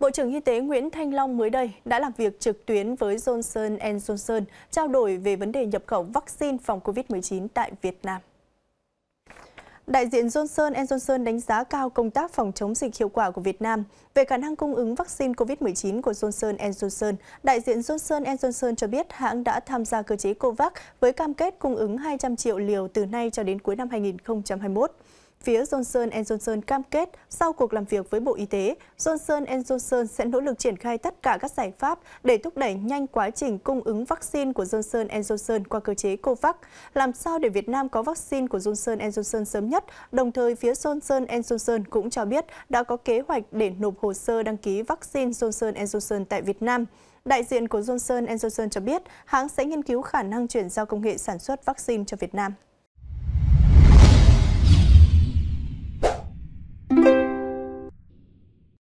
Bộ trưởng Y tế Nguyễn Thanh Long mới đây đã làm việc trực tuyến với Johnson Johnson trao đổi về vấn đề nhập khẩu vaccine phòng COVID-19 tại Việt Nam. Đại diện Johnson Johnson đánh giá cao công tác phòng chống dịch hiệu quả của Việt Nam. Về khả năng cung ứng vaccine COVID-19 của Johnson Johnson, đại diện Johnson Johnson cho biết hãng đã tham gia cơ chế COVAX với cam kết cung ứng 200 triệu liều từ nay cho đến cuối năm 2021. Phía Johnson Johnson cam kết sau cuộc làm việc với Bộ Y tế, Johnson Johnson sẽ nỗ lực triển khai tất cả các giải pháp để thúc đẩy nhanh quá trình cung ứng vaccine của Johnson Johnson qua cơ chế COVAX, làm sao để Việt Nam có vaccine của Johnson Johnson sớm nhất. Đồng thời, phía Johnson Johnson cũng cho biết đã có kế hoạch để nộp hồ sơ đăng ký vaccine Johnson Johnson tại Việt Nam. Đại diện của Johnson Johnson cho biết hãng sẽ nghiên cứu khả năng chuyển giao công nghệ sản xuất vaccine cho Việt Nam.